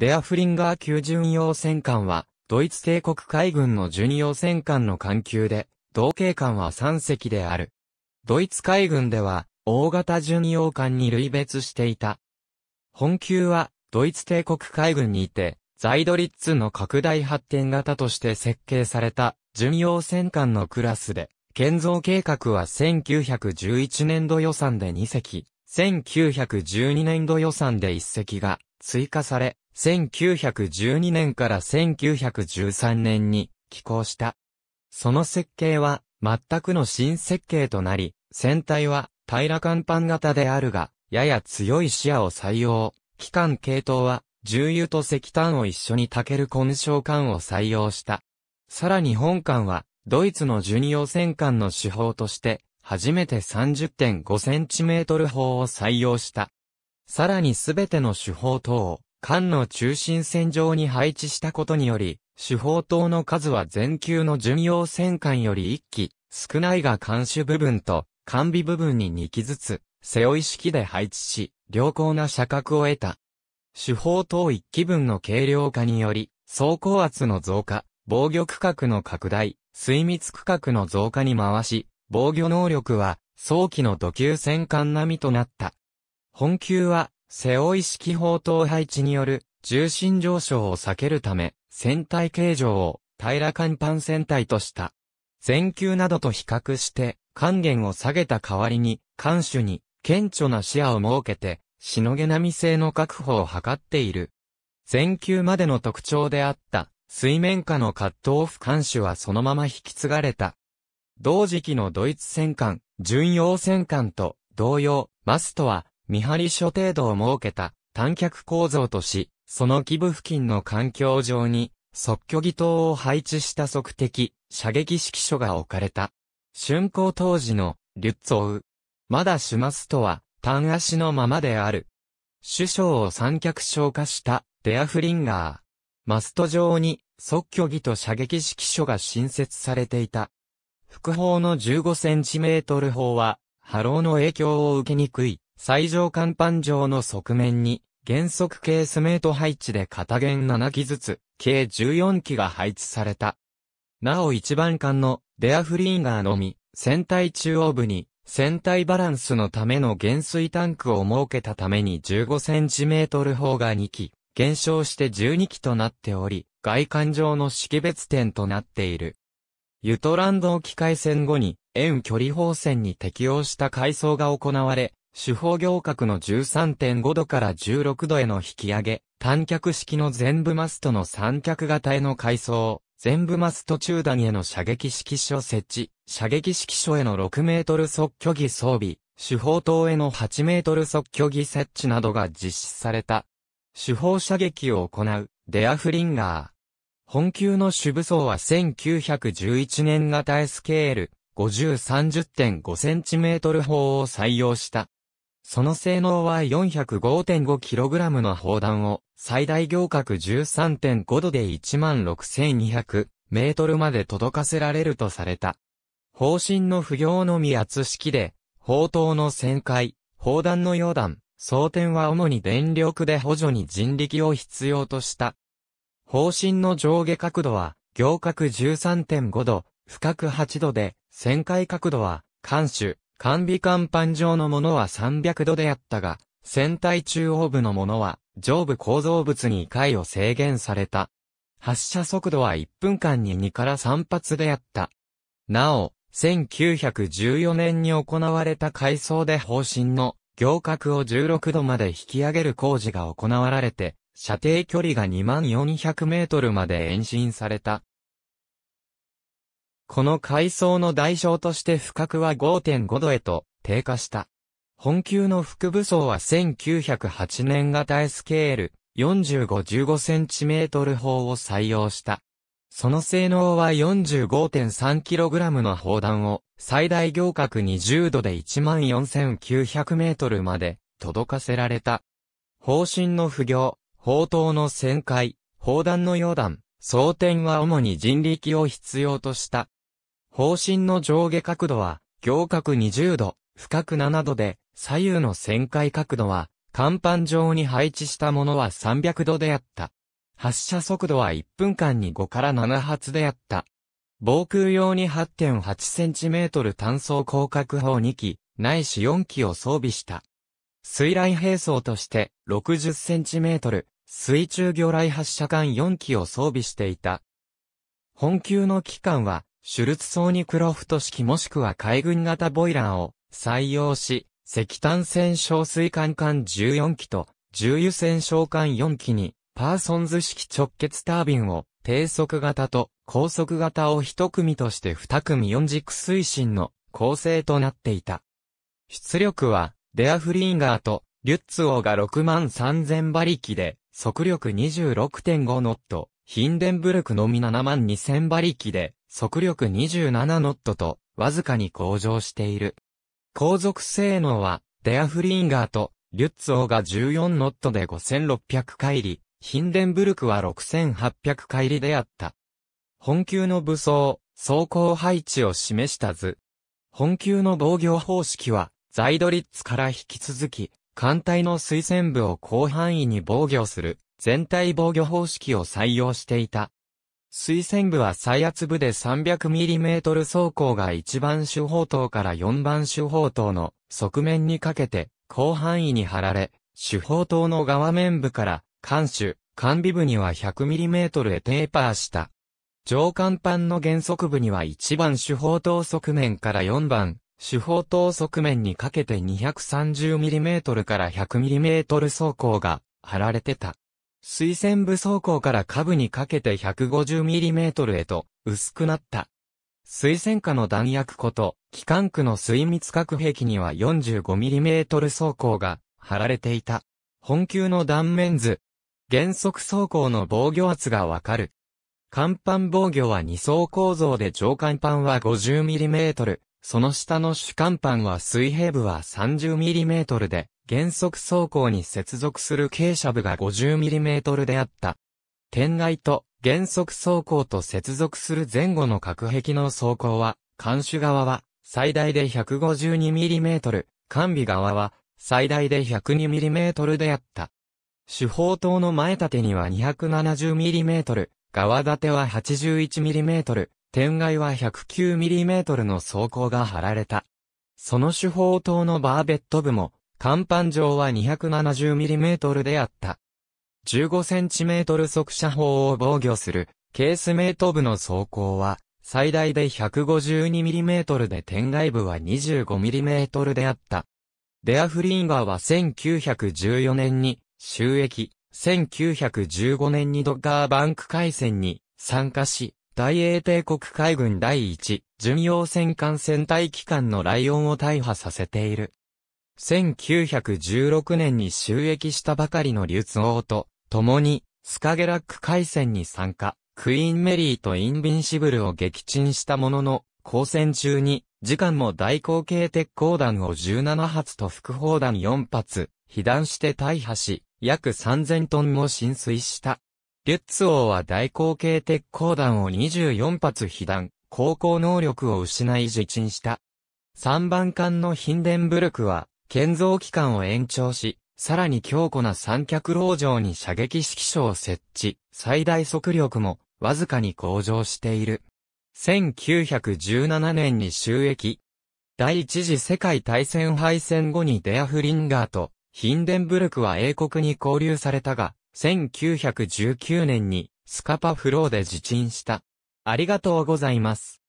レアフリンガー級巡洋戦艦は、ドイツ帝国海軍の巡洋戦艦の艦級で、同型艦は3隻である。ドイツ海軍では、大型巡洋艦に類別していた。本級は、ドイツ帝国海軍にいて、ザイドリッツの拡大発展型として設計された巡洋戦艦のクラスで、建造計画は1911年度予算で2隻、1912年度予算で1隻が追加され、1912年から1913年に寄港した。その設計は全くの新設計となり、船体は平ら甲板型であるが、やや強い視野を採用。機関系統は重油と石炭を一緒に炊ける根性管を採用した。さらに本艦はドイツの巡洋戦艦の手法として、初めて 30.5cm 砲を採用した。さらにすべての手法等を艦の中心線上に配置したことにより、主砲塔の数は全球の巡洋戦艦より1機、少ないが艦首部分と、艦尾部分に2機ずつ、背負い式で配置し、良好な射角を得た。主砲塔1機分の軽量化により、走行圧の増加、防御区画の拡大、水密区画の増加に回し、防御能力は、早期の土球戦艦並みとなった。本級は、背負い式砲塔配置による重心上昇を避けるため、船体形状を平ら甲板船体とした。全球などと比較して、還元を下げた代わりに、艦首に顕著な視野を設けて、しのげなみ性の確保を図っている。全球までの特徴であった、水面下のカットオフ艦首はそのまま引き継がれた。同時期のドイツ戦艦、巡洋戦艦と同様、マストは見張り所程度を設けた短脚構造とし、その基部付近の環境上に、即居偽塔を配置した即的、射撃指揮所が置かれた。竣工当時の、リュッツォウ。まだシュマスとは、単足のままである。首相を三脚消化した、デアフリンガー。マスト上に、即居偽と射撃指揮所が新設されていた。副砲の15センチメートル砲は、波浪の影響を受けにくい。最上甲板上の側面に、原則ースメート配置で片弦7機ずつ、計14機が配置された。なお1番艦のデアフリーガーのみ、船体中央部に、船体バランスのための減水タンクを設けたために 15cm 砲が2機、減少して12機となっており、外観上の識別点となっている。ユトランド機海戦後に、遠距離砲戦に適用した改装が行われ、主砲行角の13.5度から16度への引き上げ、単脚式の全部マストの三脚型への改装、全部マスト中段への射撃式所設置、射撃式所への6メートル即距離装備、主砲塔への8メートル即距離設置などが実施された。主砲射撃を行う、デアフリンガー。本級の主武装は1911年型 SKL 5030.5センチメートル砲を採用した。その性能は 405.5kg の砲弾を最大行角13.5度で 16,200m まで届かせられるとされた。砲身の不行のみ圧式で、砲塔の旋回、砲弾の溶弾、装填は主に電力で補助に人力を必要とした。砲身の上下角度は、行角13.5度、深く8度で、旋回角度は、艦首、完備甲板上のものは300度であったが、船体中央部のものは、上部構造物に回を制限された。発射速度は1分間に2から3発であった。なお、1914年に行われた改装で方針の行角を16度まで引き上げる工事が行われて、射程距離が2万400メートルまで延伸された。この階層の代償として不覚は5.5度へと低下した。本級の副武装は1908年型 S ケール 45-15cm 砲を採用した。その性能は 45.3kg の砲弾を最大行角20度で 14,900m まで届かせられた。砲身の不行、砲塔の旋回、砲弾の溶弾、装填は主に人力を必要とした。方針の上下角度は、行角20度、深角7度で、左右の旋回角度は、甲板上に配置したものは300度であった。発射速度は1分間に5から7発であった。防空用に 8.8cm 単装広角砲2機、ないし4機を装備した。水雷兵装として 60cm、水中魚雷発射管4機を装備していた。本級の機関はシュルツソーニクロフト式もしくは海軍型ボイラーを採用し、石炭船小水管艦14機と重油船小艦4機にパーソンズ式直結タービンを低速型と高速型を一組として二組四軸推進の構成となっていた。出力はデアフリーガーとリュッツオーが6万3000馬力で速力26.5ノット、ヒンデンブルクのみ7万2000馬力で速力27ノットと、わずかに向上している。後続性能は、デアフリンガーと、リュッツオーが14ノットで5600回り、ヒンデンブルクは6800回りであった。本級の武装、走行配置を示した図。本級の防御方式は、ザイドリッツから引き続き、艦隊の推薦部を広範囲に防御する、全体防御方式を採用していた。水線部は最圧部で 300mm 走行が1番手砲塔から4番手砲塔の側面にかけて広範囲に張られ、手砲塔の側面部から艦首、艦尾部には 100mm へテーパーした。上艦板の原則部には1番手砲塔側面から4番手砲塔側面にかけて 230mm から 100mm 走行が張られてた。水線部走行から下部にかけて 150mm へと薄くなった。水線下の弾薬庫と機関区の水密核兵器には 45mm 走行が貼られていた。本級の断面図。原則走行の防御圧がわかる。甲板防御は2層構造で上甲板は 50mm、その下の主甲板は水平部は 30mm で、原則走行に接続する傾斜部が 50mm であった。天外と原則走行と接続する前後の隔壁の走行は、監守側は最大で 152mm、完備側は最大で 102mm であった。主砲塔の前立てには 270mm、側立ては 81mm、天外は 109mm の走行が貼られた。その主砲塔のバーベット部も甲板上は 270mm であった。15cm 速射砲を防御するケースメイト部の走行は最大で 152mm で天外部は 25mm であった。デアフリンガーは1914年に収益、1915年にドッガーバンク海戦に参加し、大英帝国海軍第一巡洋戦艦戦隊機関のライオンを大破させている。1916年に収益したばかりの流通王と、共に、スカゲラック海戦に参加、クイーンメリーとインビンシブルを撃沈したものの、交戦中に、時間も大口径鉄鋼弾を17発と副砲弾4発、被弾して大破し、約3000トンも浸水した。リュッツ王は大口径鉄鋼弾を24発被弾、航行能力を失い自沈した。3番艦のヒンデンブルクは、建造期間を延長し、さらに強固な三脚牢状に射撃指揮所を設置、最大速力もわずかに向上している。1917年に収益。第一次世界大戦敗戦後にデアフリンガーとヒンデンブルクは英国に交流されたが、1919年にスカパフローで自沈した。ありがとうございます。